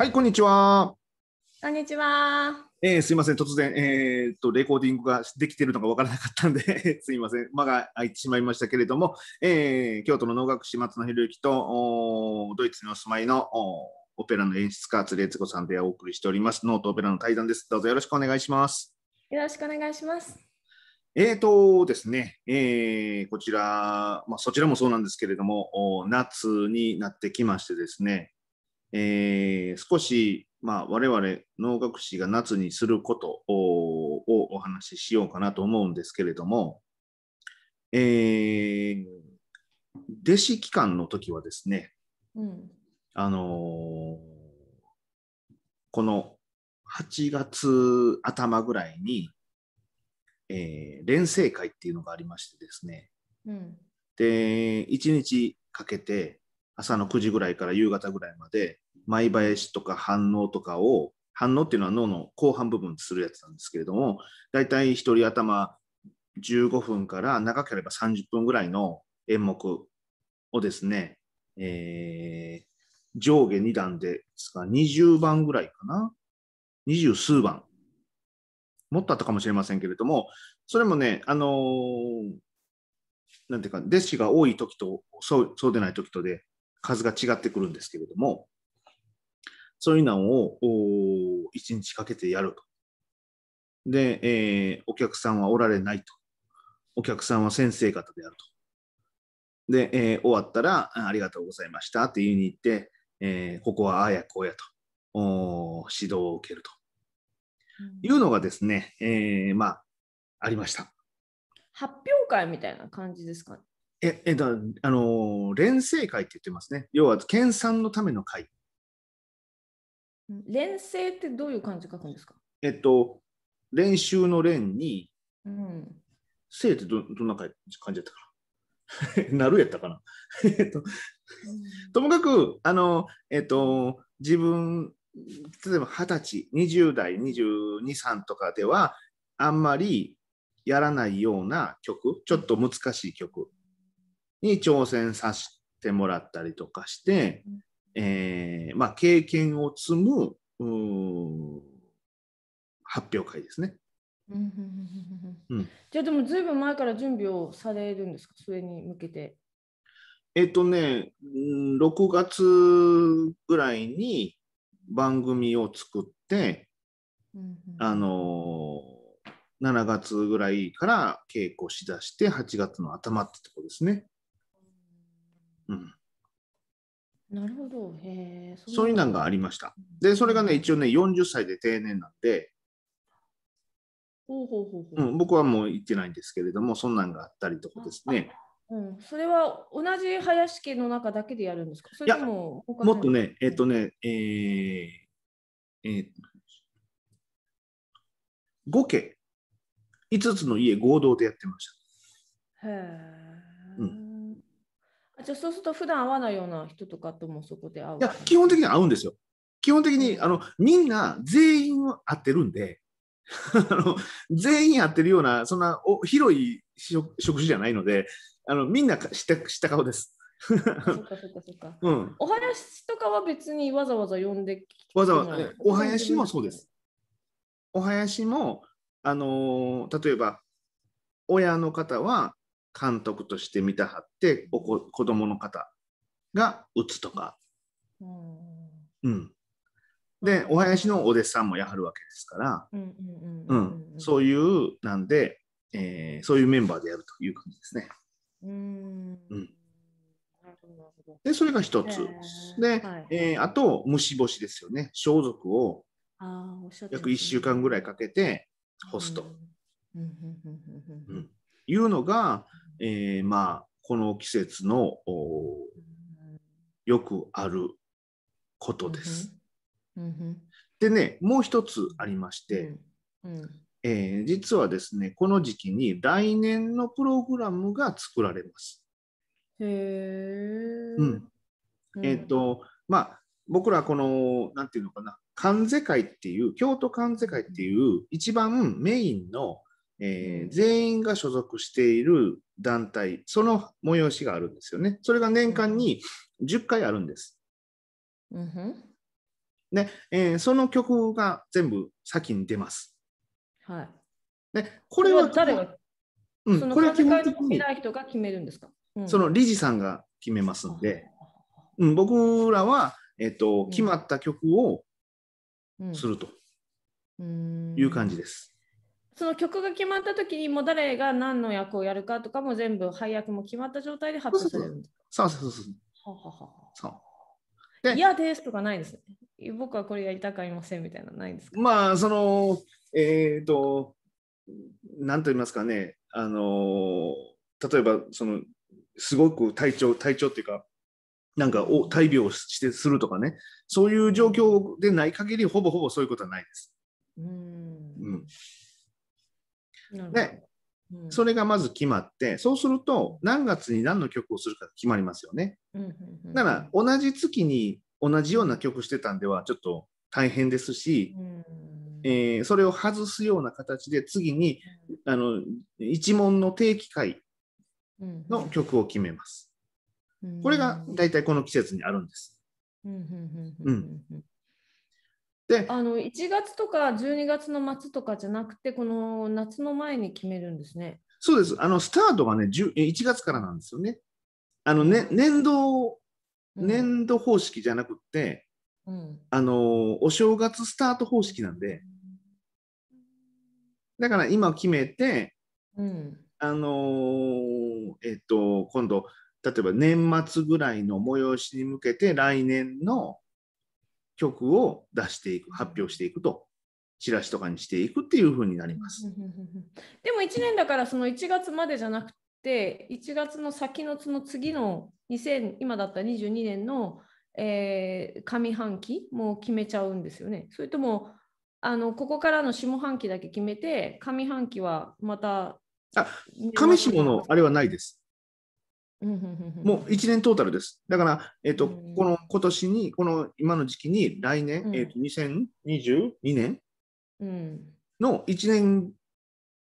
はい、こんにちは。こんにちは。えー、すいません、突然、えー、っと、レコーディングができているのか分からなかったんで すいません、間が空いてしまいましたけれども、えー、京都の能楽師松野博之と、ドイツにお住まいのオペラの演出家、鶴悦子さんでお送りしております、ノートオペラの対談です。どうぞよろしくお願いします。よろしくお願いします。えーとですね、えー、こちら、まあ、そちらもそうなんですけれども、夏になってきましてですね、えー、少し、まあ、我々能楽師が夏にすることをお話ししようかなと思うんですけれども、えー、弟子期間の時はですね、うん、あのー、この8月頭ぐらいに、えー、練成会っていうのがありましてですね、うん、で1日かけて朝の9時ぐらいから夕方ぐらいまで、前林とか反応とかを、反応っていうのは脳の後半部分するやつなんですけれども、大体1人頭15分から長ければ30分ぐらいの演目をですね、えー、上下2段ですか、20番ぐらいかな、20数番、もっとあったかもしれませんけれども、それもね、あのー、なんていうか、弟子が多い時とそうそうでない時とで、数が違ってくるんですけれども、そういうのを1日かけてやると。で、えー、お客さんはおられないと。お客さんは先生方であると。で、えー、終わったら、ありがとうございましたって言いに行って、えー、ここはああやこうやとお、指導を受けると。いうのがですね、えー、まあ、ありました。発表会みたいな感じですかね。え、えだ、あの、連成会って言ってますね。要は、研鑽のための会。連成ってどういう漢字書くんですかえっと、練習の練に、うん、生ってどどんな感じだったかな なるやったかな えっと、ともかく、あの、えっと、自分、例えば二十歳、20代、22、3とかでは、あんまりやらないような曲、ちょっと難しい曲に挑戦させてもらったりとかして、えー、まあ、経験を積む発表会ですね。うん、じゃあでもずいぶん前から準備をされるんですかそれに向けて。えっとね6月ぐらいに番組を作って、うん、あの7月ぐらいから稽古しだして8月の頭ってとこですね。うん、なるほどへそそういうのがありました。で、それがね、一応ね、40歳で定年なんで、ほうほうほうほう僕はもう行ってないんですけれども、そんなんがあったりとかですね。うん、それは同じ林家の中だけでやるんですかそれとももっとね、えっ、ー、とね、えーえー、5家、5つの家合同でやってました。へえ。じゃそうすると普段会わないような人とかともそこで会ういや基本的に会うんですよ。基本的にあのみんな全員会ってるんで あの全員会ってるようなそんなお広い職種じゃないのであのみんな知ったた顔です。そっかそっかそっか。うん、お囃子とかは別にわざわざ呼んでわざわざお囃子もそうです。お囃子もあのー、例えば親の方は監督として見たはってお子供の方が打つとか、うん、うん、でお囃子のお弟子さんもやはるわけですからそういうなんで、えー、そういうメンバーでやるという感じですね。うんうんでそれが一つ、で、はい、えー、あと虫干しですよね装束を約1週間ぐらいかけて干すと、うん、いうのがえー、まあこの季節のよくあることです。でねもう一つありまして、えー、実はですねこの時期に来年のプログラムが作られます。へえ。えっ、ー、とまあ僕らこの何て言うのかな関世会っていう京都関世会っていう一番メインのえー、全員が所属している団体、その催しがあるんですよね。それが年間に10回あるんです。うん、で、えー、その曲が全部先に出ます。はい。で、これは誰が、うん、これは基本にい人が決めるんですか、うん、その理事さんが決めますんで、うん、僕らは、えっ、ー、と、決まった曲をするという感じです。その曲が決まった時にも誰が何の役をやるかとかも全部配役も決まった状態で発表されるんですそうそうそうそう。はははそうで嫌ですとかないですね。僕はこれやりたくありませんみたいなないんですかまあそのえっ、ー、と何と言いますかねあの例えばそのすごく体調体調っていうかなんかお大病をしてするとかねそういう状況でない限りほぼほぼそういうことはないです。うん、うんね、うん、それがまず決まってそうすると何月に何の曲をするか決まりますよね。なら同じ月に同じような曲してたんではちょっと大変ですし、えー、それを外すような形で次に、あの一問の定期会の曲を決めます。これが大体この季節にあるんです。うん、であの1月とか12月の末とかじゃなくてこの夏の前に決めるんですね。そうですあのスタートがね1月からなんですよね。あのね年度年度方式じゃなくて、うん、あのお正月スタート方式なんで、だから今決めて、うん、あのえっと今度例えば年末ぐらいの催しに向けて来年の曲を出していく発表していくとチラシとかにしていくっていう風になります。でも1年だからその1月までじゃなくて1月の先のその次の2000今だったら22年の、えー、上半期も決めちゃうんですよね。それともあのここからの下半期だけ決めて上半期はまたあ上下のあれはないです。もう1年トータルです。だから、えっ、と、この今年に、この今の時期に、来年、うん、えっ、と、2022年の1年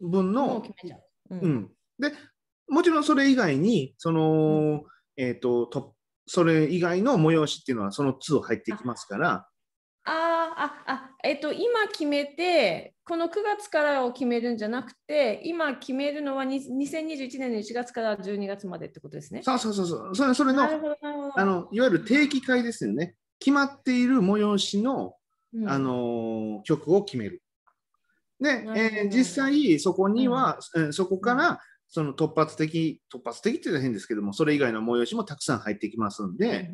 分の、うん、で、もちろんそれ以外に、その、うん、えっ、とと、それ以外の催しっていうのはその2入ってきますから。ああ、あ、えっ、と、今決めて、この9月からを決めるんじゃなくて、今決めるのは2021年の1月から12月までってことですね。そうそうそうそう、それそれのあのいわゆる定期会ですよね。決まっている催しの、うん、あの曲を決める。で、えー、実際そこには、うん、そこからその突発的、突発的って言ったら変ですけども、それ以外の催しもたくさん入ってきますんで、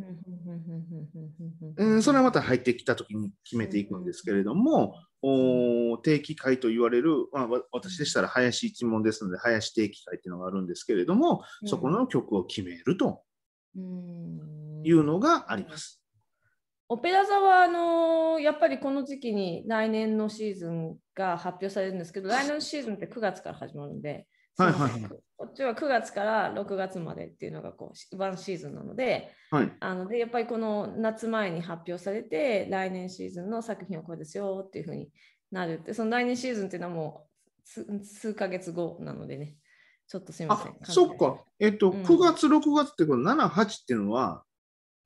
うん、それはまた入ってきた時に決めていくんですけれども、お定期会と言われる、まあ、私でしたら林一門ですので林定期会っていうのがあるんですけれども、そこの曲を決めるというのがあります。オペラ座はあのー、やっぱりこの時期に来年のシーズンが発表されるんですけど来年のシーズンって9月から始まるんで、はいはいはい、ちは9月から6月までっていうのがこうワンシーズンなので,、はい、あのでやっぱりこの夏前に発表されて来年シーズンの作品はこれですよっていうふうになるってその来年シーズンっていうのはもう数か月後なのでねちょっとすみません。そっか、えっと、うん、9月、6月ってこの7、8っていうのは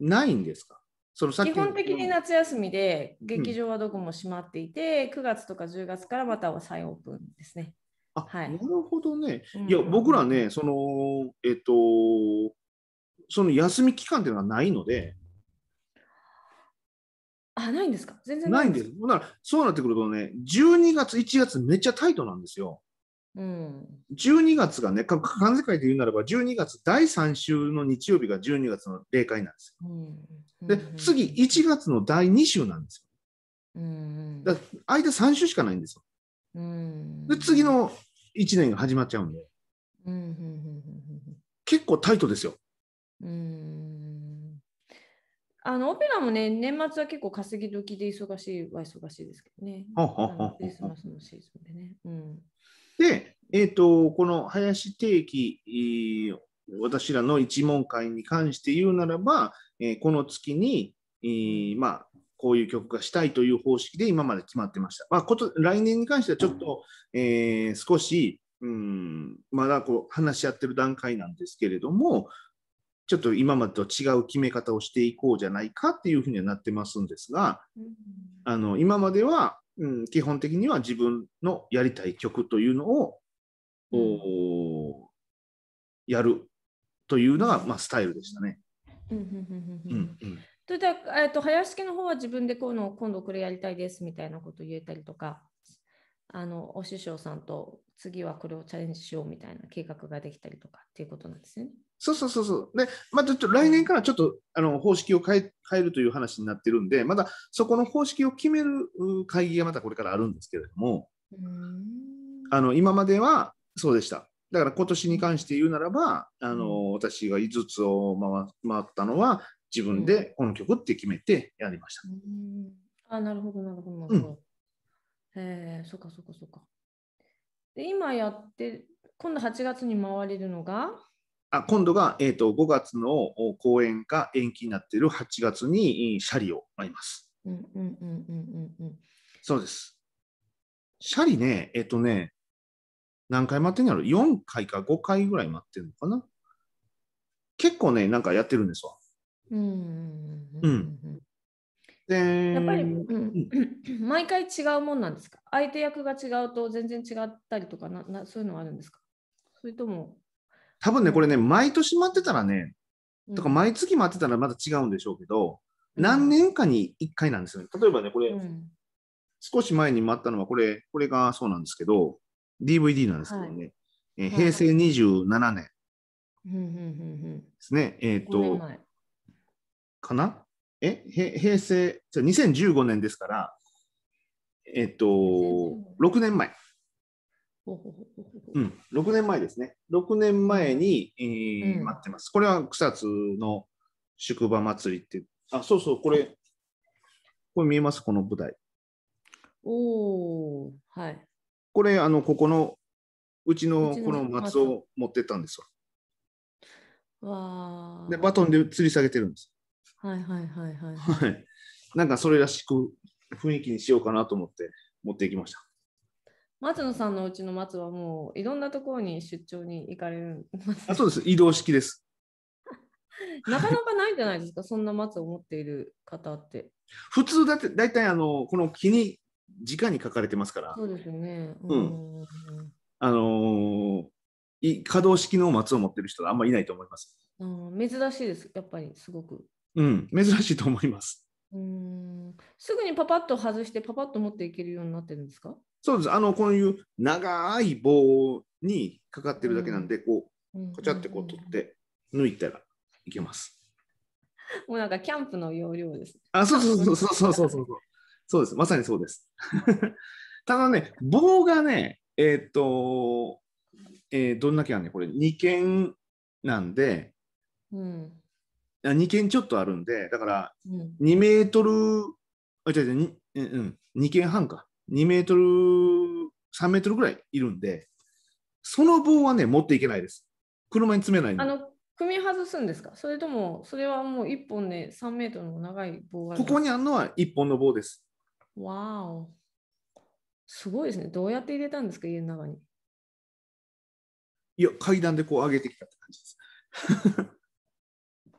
ないんですかその基本的に夏休みで、劇場はどこも閉まっていて、うん、9月とか10月からまたは再オープンですね。あ、はい、なるほどね。いや、うん、僕らね、その、えっと、その休み期間っていうのはないので。あ、ないんですか全然ないんです。いんなら、そうなってくるとね、12月、1月めっちゃタイトなんですよ。うん、12月がね、関税会で言うならば、12月第3週の日曜日が12月の例会なんですよ。うん、で、次、1月の第2週なんですよ。うん、だ間3週しかないんですよ。で、次の1年が始まっちゃうんで、うんうんうん、結構タイトですよ。うんあのオペラもね年末は結構稼ぎ時で忙しいは忙しいですけどね。クリスマスのシーズンでね。うん、で、えーと、この林定期、私らの一問会に関して言うならば、えー、この月に、えー、まあ、こういう曲がしたいという方式で今まで決まってました。まあ、こと来年に関してはちょっと、えー、少し、うん、まだこう話し合ってる段階なんですけれども、ちょっと今までと違う決め方をしていこうじゃないかっていうふうにはなってますんですが、あの今までは、うん、基本的には自分のやりたい曲というのを、うん、やるというのが、まあ、スタイルでしたね。うんうんうんうんそれで、えー、と林家の方は自分でこうの今度これやりたいですみたいなこと言えたりとかあのお師匠さんと次はこれをチャレンジしようみたいな計画ができたりとかっていうことなんですよね。そうそうそうそう。で、まあ、ちょっと来年からちょっとあの方式を変え変えるという話になってるんで、まだそこの方式を決める会議がまたこれからあるんですけれども、あの今まではそうでした。だから今年に関して言うならば、あの私が5つを回回ったのは、自分でこの曲って決めてやりました。うん、あなるほどなるほどなるほど。うん、えー、そっかそっかそっか。で今やって今度8月に回れるのがあ今度が、えーと、と5月の公演が延期になっている8月にシャリをあります。そうです。シャリね、えっ、ー、とね、何回待ってんやろ ?4 回か5回ぐらい待ってるのかな結構ね、なんかやってるんですわ。うん。うん。でやっぱり、うん、毎回違うもんなんですか相手役が違うと全然違ったりとかななそういうのはあるんですかそれとも多分ねこれね毎年待ってたらねとか毎月待ってたらまた違うんでしょうけど、うん、何年かに1回なんですよね例えばねこれ、うん、少し前に待ったのはこれこれがそうなんですけど DVD なんですけどね、はい、え平成27年ですね、はい、えっ、と、かなえ平成、2015年ですから、えっと、6年前。うん、6年前ですね。6年前に、えー、うん、待ってます。これは草津の宿場祭りって、あ、そうそう、これ、これ見えます、この舞台。おお、はい。これ、あの、ここの、うちのこの松を持ってったんですわ。わで、バトンで吊り下げてるんです。はいはいはいはい。はい。なんかそれらしく雰囲気にしようかなと思って持ってきました。松野さんのうちの松はもういろんなところに出張に行かれるあそうです、移動式です。なかなかないんじゃないですか、そんな松を持っている方って。普通だって、大体あのこの木に直に書かれてますから。そうですよね。うん。うんあのー、可動式の松を持ってる人はあんまりいないと思います。うん、珍しいです、やっぱりすごく。うん、珍しいと思います。うんすぐにパパッと外してパパッと持っていけるようになってるんですかそうですあのこういう長い棒にかかってるだけなんで、うん、こうカチャってこう取って抜いたらいけます。もうなんかキャンプの要領です、あそうそうそうそうそうそうそう そうですまさにそうです。ただね棒がねえっ、と、えー、どんだけあんねこれ2軒なんで、うん、2軒ちょっとあるんで、だから2メートル、あ、違う違う、2, うん、2軒半か。2メートル、3メートルぐらいいるんで、その棒はね、持っていけないです。車に詰めないで。あの組み外すんですかそれとも、それはもう1本で3メートルの長い棒がここにあるのは1本の棒です。わお。すごいですね。どうやって入れたんですか、家の中に。いや、階段でこう上げてきたって感じです。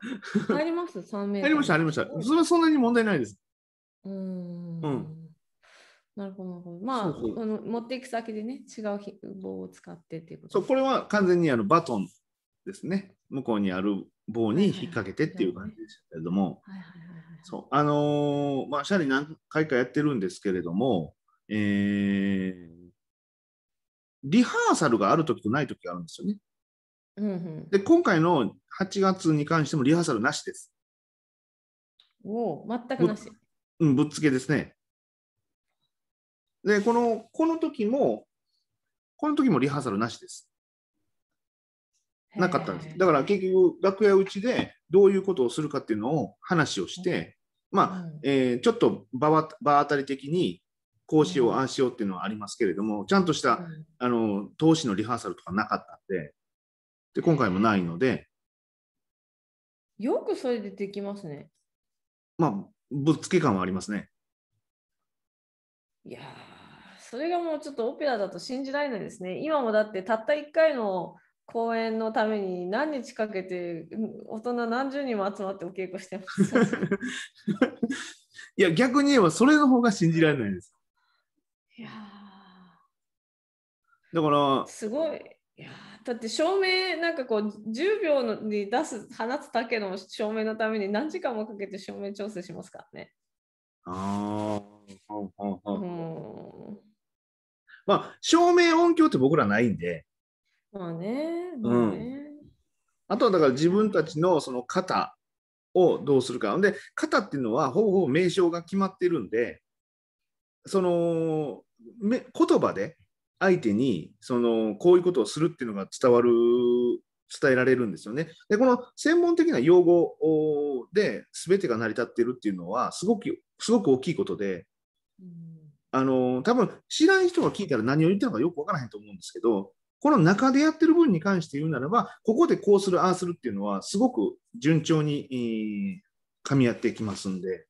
入ります三メー入りました、入りました。それはそんなに問題ないです。うんうん。なるほど、なるほど。まあ、そうそうの持っていく先でね、違う棒を使ってっていうこと、そう、これは完全にあのバトンですね。向こうにある棒に引っ掛けてっていう感じでしたけれども、そう、あのー、まあ、シャリ何回かやってるんですけれども、えー、リハーサルがある時とない時があるんですよね。で今回の8月に関してもリハーサルなしです。おお、全くなし。うん、ぶっつけですね。で、この、この時も、この時もリハーサルなしです。なかったんです。だから結局、楽屋うちでどういうことをするかっていうのを話をして、まあ、うん、えー、ちょっと場場当たり的に、こうしよう、ああしようっていうのはありますけれども、ちゃんとした、うん、あの、投資のリハーサルとかなかったんで、で、今回もないので。よくそれでできますね。まあ、ぶっつけ感はありますね。いやそれがもうちょっとオペラだと信じられないですね。今もだってたった1回の公演のために何日かけて大人何十人も集まってお稽古してます。いや逆に言えばそれの方が信じられないです。いやだからすごい。いやだって照明なんかこう10秒に出す放つだけの照明のために何時間もかけて照明調整しますからね。ああ、うん。まあ照明音響って僕らないんで。まあね。うん。あとはだから自分たちのその型をどうするか。で型っていうのはほぼほぼ名称が決まってるんでその言葉で相手にそのこういうことをするっていうのが伝わる伝えられるんですよね。でこの専門的な用語で全てが成り立っているっていうのはすごくすごく大きいことで、あの多分知らん人が聞いたら何を言ってるのかよく分からへんと思うんですけどこの中でやってる分に関して言うならばここでこうするああするっていうのはすごく順調に、えー、噛み合ってきますんで。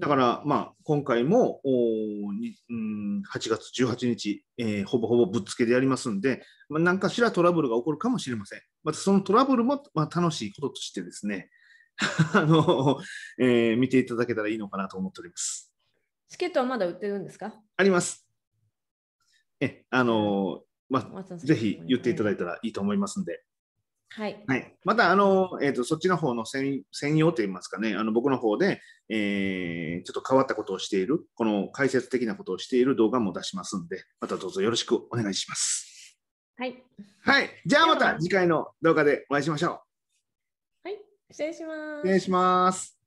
だから、まあ、今回もおうん、8月18日、えー、ほぼほぼぶっつけでやりますんで、まあ、何かしらトラブルが起こるかもしれません。またそのトラブルも、まあ、楽しいこととしてですね、あのえー、見ていただけたらいいのかなと思っております。チケットはまだ売ってるんですかあります。え、あのまあ、ぜひ言っていただいたらいいと思いますんで。はい、はい、またあの、えーと、そっちの方の専用といいますかねあの僕の方で、えー、ちょっと変わったことをしているこの解説的なことをしている動画も出しますんでまたどうぞよろしくお願いします。はい、はい、じゃあまた次回の動画でお会いしましょう。はい、失礼します。失礼します。